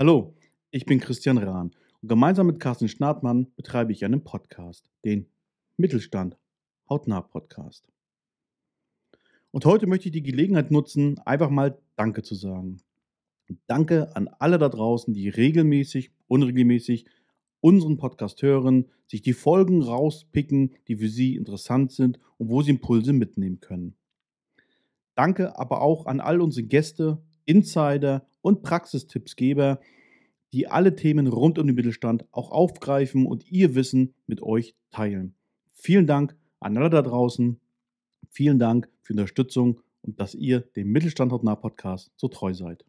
Hallo, ich bin Christian Rahn und gemeinsam mit Carsten Schnartmann betreibe ich einen Podcast, den Mittelstand Hautnah Podcast. Und heute möchte ich die Gelegenheit nutzen, einfach mal Danke zu sagen. Danke an alle da draußen, die regelmäßig, unregelmäßig unseren Podcast hören, sich die Folgen rauspicken, die für sie interessant sind und wo sie Impulse mitnehmen können. Danke aber auch an all unsere Gäste, Insider, und Praxistippsgeber, die alle Themen rund um den Mittelstand auch aufgreifen und ihr Wissen mit euch teilen. Vielen Dank an alle da draußen. Vielen Dank für die Unterstützung und dass ihr dem Mittelstand Podcast so treu seid.